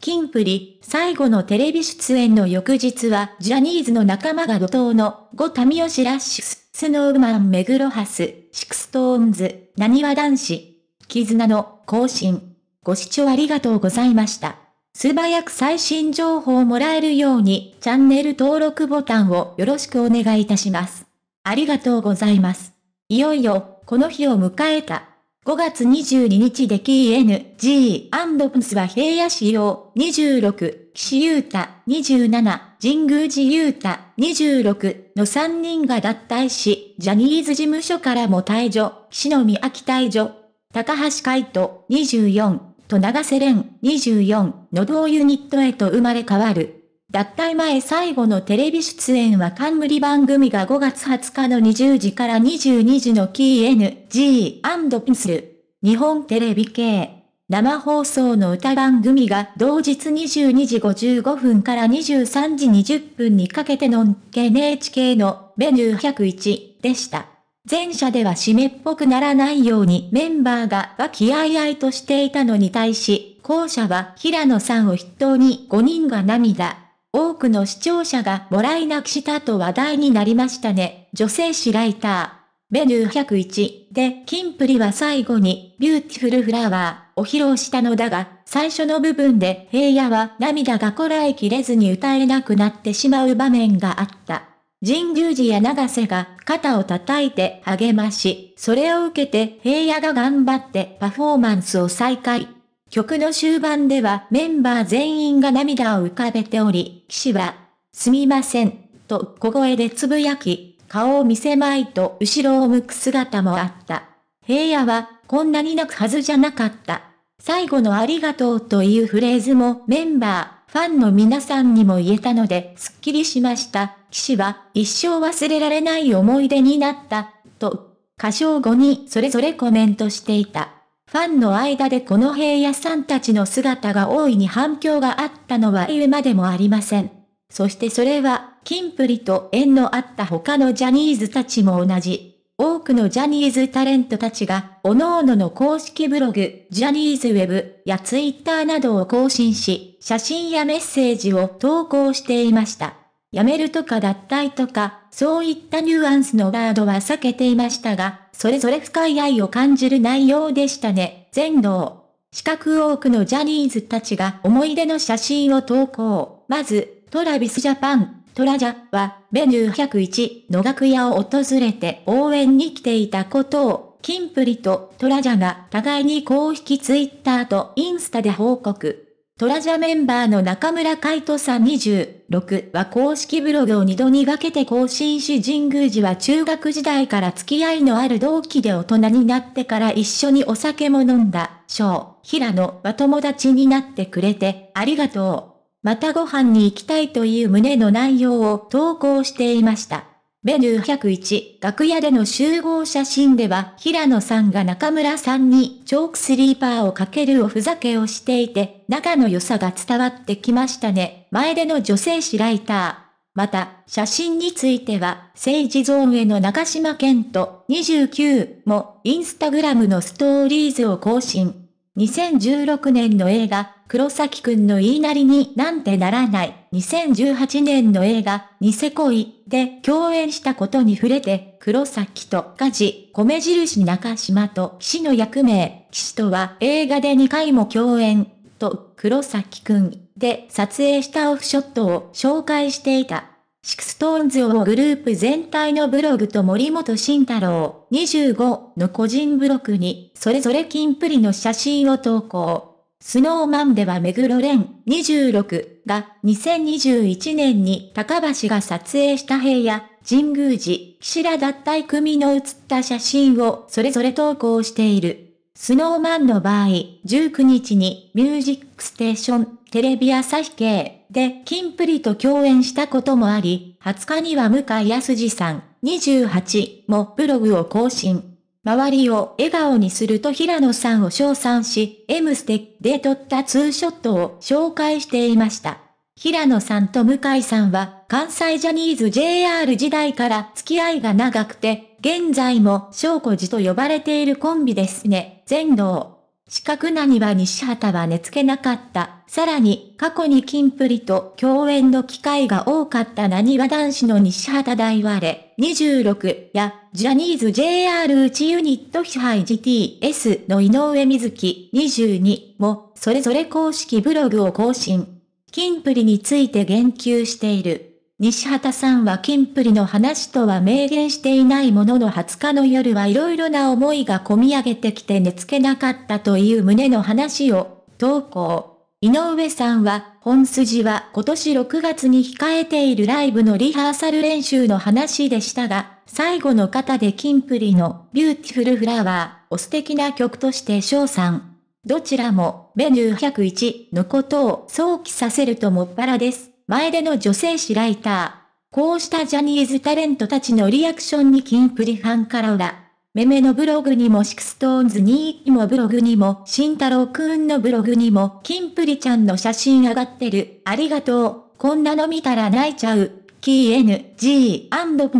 キンプリ、最後のテレビ出演の翌日は、ジャニーズの仲間が怒涛の、ゴタミヨシラッシュス、スノーマンメグロハス、シクストーンズ、なにわ男子、絆の更新。ご視聴ありがとうございました。素早く最新情報をもらえるように、チャンネル登録ボタンをよろしくお願いいたします。ありがとうございます。いよいよ、この日を迎えた。5月22日で KNG& プンスは平野市用26、岸優太27、神宮寺優太26の3人が脱退し、ジャニーズ事務所からも退場、岸野美城退場、高橋海人24と長瀬廉24の同ユニットへと生まれ変わる。脱退前最後のテレビ出演は冠番組が5月20日の20時から22時の KNG& ピスル。日本テレビ系。生放送の歌番組が同日22時55分から23時20分にかけての NHK のメニュー101でした。前者では締めっぽくならないようにメンバーが和気あいあいとしていたのに対し、後者は平野さんを筆頭に5人が涙。多くの視聴者がもらい泣きしたと話題になりましたね。女性誌ライター。メニュー101で、キンプリは最後に、ビューティフルフラワーを披露したのだが、最初の部分で平野は涙がこらえきれずに歌えなくなってしまう場面があった。神宮寺や長瀬が肩を叩いて励まし、それを受けて平野が頑張ってパフォーマンスを再開。曲の終盤ではメンバー全員が涙を浮かべており、騎士は、すみません、と小声でつぶやき、顔を見せまいと後ろを向く姿もあった。平野は、こんなに泣くはずじゃなかった。最後のありがとうというフレーズもメンバー、ファンの皆さんにも言えたので、すっきりしました。騎士は、一生忘れられない思い出になった、と、歌唱後にそれぞれコメントしていた。ファンの間でこの平野さんたちの姿が大いに反響があったのは言うまでもありません。そしてそれは、キンプリと縁のあった他のジャニーズたちも同じ。多くのジャニーズタレントたちが、各々の公式ブログ、ジャニーズウェブやツイッターなどを更新し、写真やメッセージを投稿していました。やめるとか脱退とか、そういったニュアンスのワードは避けていましたが、それぞれ深い愛を感じる内容でしたね。全能。四角多くのジャニーズたちが思い出の写真を投稿。まず、トラビスジャパン、トラジャは、メニュー101の楽屋を訪れて応援に来ていたことを、キンプリとトラジャが互いに公式ツイッターとインスタで報告。トラジャメンバーの中村海人さん26は公式ブログを2度に分けて更新し神宮寺は中学時代から付き合いのある同期で大人になってから一緒にお酒も飲んだ、翔、平野は友達になってくれてありがとう。またご飯に行きたいという旨の内容を投稿していました。メニュー101、楽屋での集合写真では、平野さんが中村さんに、チョークスリーパーをかけるおふざけをしていて、仲の良さが伝わってきましたね。前での女性誌ライター。また、写真については、政治ゾーンへの中島健人29も、インスタグラムのストーリーズを更新。2016年の映画、黒崎くんの言いなりになんてならない、2018年の映画、ニセ恋で共演したことに触れて、黒崎と事、米印中島と岸の役名、岸とは映画で2回も共演、と黒崎くんで撮影したオフショットを紹介していた。シクストーンズをグループ全体のブログと森本慎太郎25の個人ブログにそれぞれキンプリの写真を投稿。スノーマンでは目黒蓮26が2021年に高橋が撮影した平野、神宮寺、岸田脱退組の写った写真をそれぞれ投稿している。スノーマンの場合、19日にミュージックステーション、テレビ朝日系でキンプリと共演したこともあり、20日には向井康二さん、28もブログを更新。周りを笑顔にすると平野さんを称賛し、M ステで撮ったツーショットを紹介していました。平野さんと向井さんは、関西ジャニーズ JR 時代から付き合いが長くて、現在も翔子寺と呼ばれているコンビですね。全能。四角なには西畑は寝付けなかった。さらに、過去にキンプリと共演の機会が多かったなにわ男子の西畑大割れ、26や、ジャニーズ JR 内ユニット支配 GTS の井上瑞希22も、それぞれ公式ブログを更新。キンプリについて言及している。西畑さんは金プリの話とは明言していないものの20日の夜はいろいろな思いがこみ上げてきて寝つけなかったという旨の話を投稿。井上さんは、本筋は今年6月に控えているライブのリハーサル練習の話でしたが、最後の方で金プリのビューティフルフラワーを素敵な曲として賞賛。どちらもメニュー101のことを想起させるともっぱらです。前での女性誌ライター。こうしたジャニーズタレントたちのリアクションにキンプリファンから裏。メメのブログにもシクストーンズにもブログにも、慎太郎くんのブログにも、キンプリちゃんの写真上がってる。ありがとう。こんなの見たら泣いちゃう。k n g p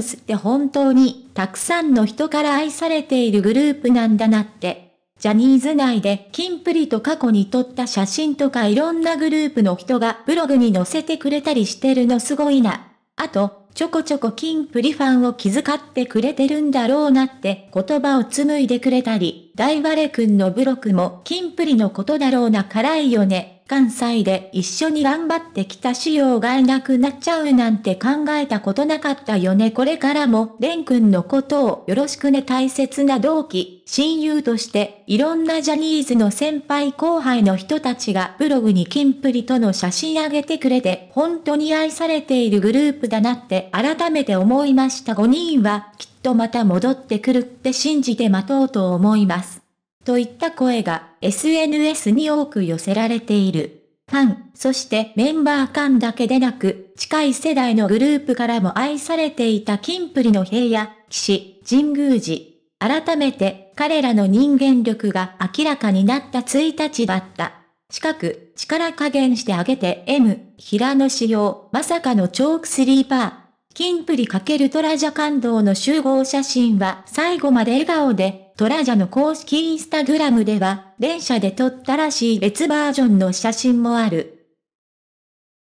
スって本当に、たくさんの人から愛されているグループなんだなって。ジャニーズ内で金プリと過去に撮った写真とかいろんなグループの人がブログに載せてくれたりしてるのすごいな。あと、ちょこちょこ金プリファンを気遣ってくれてるんだろうなって言葉を紡いでくれたり、大バレ君のブログも金プリのことだろうな辛いよね。関西で一緒に頑張ってきた仕様がいなくなっちゃうなんて考えたことなかったよね。これからも、レン君のことをよろしくね。大切な同期、親友として、いろんなジャニーズの先輩後輩の人たちがブログにキンプリとの写真あげてくれて、本当に愛されているグループだなって改めて思いました。5人は、きっとまた戻ってくるって信じて待とうと思います。といった声が SNS に多く寄せられている。ファン、そしてメンバー間だけでなく、近い世代のグループからも愛されていた金プリの平野、騎士、神宮寺。改めて、彼らの人間力が明らかになった1日だった。近く、力加減してあげて M、平野仕様、まさかのチョークスリーパー。キンプリ×トラジャ感動の集合写真は最後まで笑顔で、トラジャの公式インスタグラムでは、電車で撮ったらしい別バージョンの写真もある。